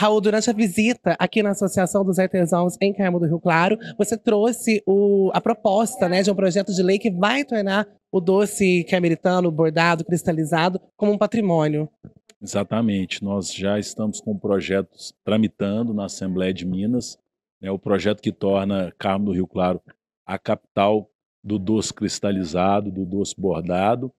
Raul, durante a visita aqui na Associação dos Artesãos em Carmo do Rio Claro, você trouxe o, a proposta né, de um projeto de lei que vai tornar o doce carmelitano, é bordado, cristalizado, como um patrimônio. Exatamente. Nós já estamos com projetos tramitando na Assembleia de Minas, né, o projeto que torna Carmo do Rio Claro a capital do doce cristalizado, do doce bordado,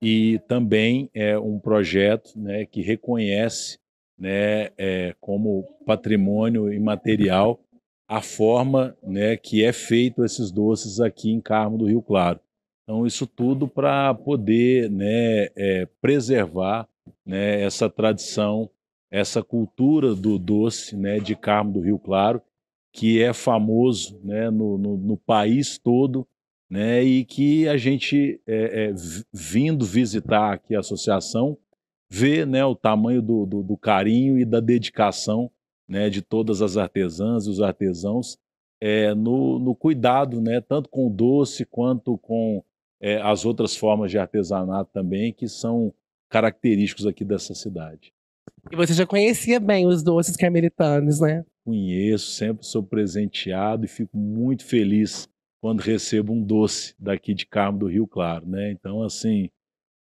e também é um projeto né, que reconhece né, é, como patrimônio imaterial a forma né, que é feito esses doces aqui em Carmo do Rio Claro. Então, isso tudo para poder né, é, preservar né, essa tradição, essa cultura do doce né, de Carmo do Rio Claro, que é famoso né, no, no, no país todo né, e que a gente, é, é, vindo visitar aqui a associação, vê né, o tamanho do, do, do carinho e da dedicação né, de todas as artesãs e os artesãos é, no, no, cuidado, né, tanto com o doce quanto com é, as outras formas de artesanato também, que são característicos aqui dessa cidade. E você já conhecia bem os doces carmelitanos, né? Conheço, sempre sou presenteado e fico muito feliz quando recebo um doce daqui de Carmo do Rio Claro, né? Então, assim,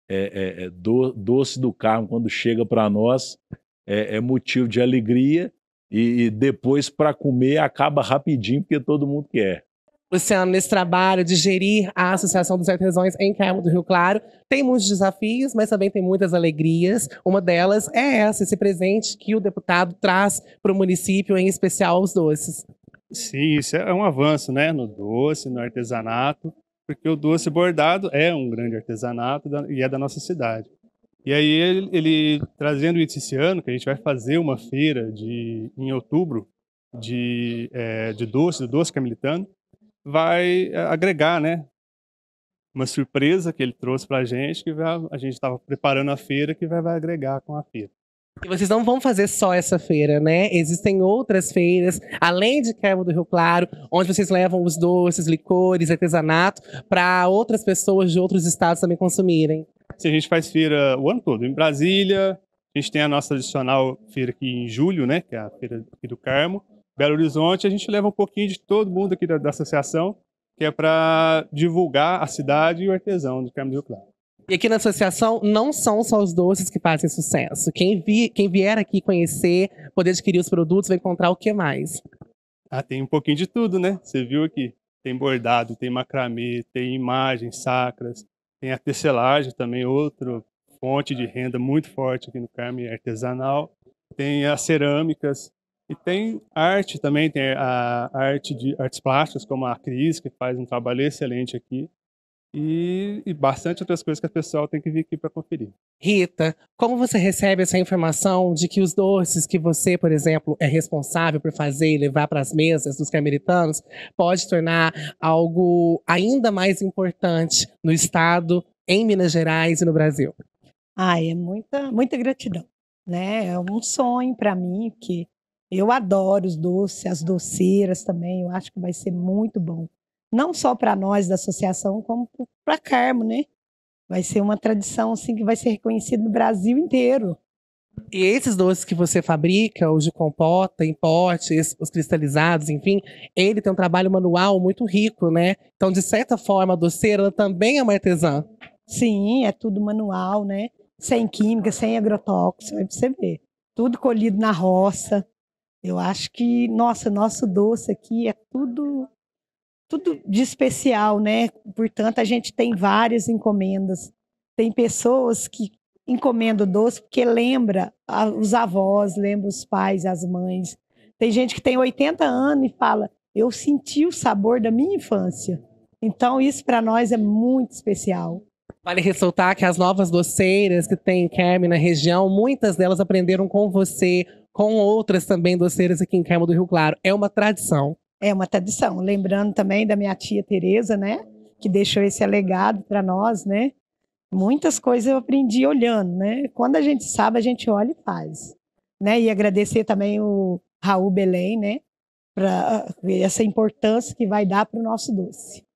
é, é, é, do, doce do Carmo, quando chega para nós, é, é, motivo de alegria e, e depois para comer acaba rapidinho, porque todo mundo quer. Luciano, nesse trabalho de gerir a Associação dos Artesãos em Carmo do Rio Claro, tem muitos desafios, mas também tem muitas alegrias. Uma delas é essa, esse presente que o deputado traz para o município, em especial os doces. Sim, isso é um avanço, né? No doce, no artesanato porque o doce bordado é um grande artesanato da, e é da nossa cidade. E aí ele, ele, trazendo isso esse ano, que a gente vai fazer uma feira de em outubro de, é, de doce, do doce camilitano, é vai é, agregar, né? Uma surpresa que ele trouxe para a gente, que vai, a gente estava preparando a feira, que vai, vai agregar com a feira. E vocês não vão fazer só essa feira, né? Existem outras feiras, além de Carmo do Rio Claro, onde vocês levam os doces, licores, artesanato, para outras pessoas de outros estados também consumirem. Se a gente faz feira o ano todo, em Brasília, a gente tem a nossa tradicional feira aqui em julho, né? Que é a feira aqui do Carmo. Belo Horizonte, a gente leva um pouquinho de todo mundo aqui da, da associação, que é para divulgar a cidade e o artesão do Carmo do Rio Claro. E aqui na associação não são só os doces que fazem sucesso. Quem, vi, quem vier aqui conhecer, poder adquirir os produtos, vai encontrar o que mais? Ah, tem um pouquinho de tudo, né? Você viu aqui. Tem bordado, tem macramê, tem imagens sacras, tem a tecelagem também, outra fonte de renda muito forte aqui no Carme, artesanal. Tem as cerâmicas, e tem arte também, tem a arte de artes plásticas, como a Cris, que faz um trabalho excelente aqui e, e, bastante outras coisas que a pessoal tem que vir aqui para conferir. Rita, como você recebe essa informação de que os doces que você, por exemplo, é responsável por fazer e levar para as mesas dos cameritanos pode tornar algo ainda mais importante no Estado, em Minas Gerais e no Brasil? Ai, é muita, muita gratidão. Né? É um sonho para mim que eu adoro os doces, as doceiras também, eu acho que vai ser muito bom não só para nós da associação, como para Carmo, né? Vai ser uma tradição assim que vai ser reconhecida no Brasil inteiro. E esses doces que você fabrica, os de compota, em pote, os cristalizados, enfim, ele tem um trabalho manual muito rico, né? Então, de certa forma, a doceira também é uma artesã. Sim, é tudo manual, né? Sem química, sem agrotóxico, é perceber. você ver. Tudo colhido na roça. Eu acho que, nossa, nosso doce aqui é tudo tudo de especial, né? Portanto, a gente tem várias encomendas. Tem pessoas que encomendam doce porque lembra os avós, lembra os pais, as mães. Tem gente que tem 80 anos e fala: "Eu senti o sabor da minha infância". Então, isso para nós é muito especial. Vale ressaltar que as novas doceiras que tem Carmen na região, muitas delas aprenderam com você, com outras também doceiras aqui em Carmo do Rio Claro. É uma tradição é uma tradição. Lembrando também da minha tia Tereza, né? Que deixou esse legado para nós, né? Muitas coisas eu aprendi olhando, né? Quando a gente sabe, a gente olha e faz. Né? E agradecer também o Raul Belém, né? Para ah, essa importância que vai dar para o nosso doce.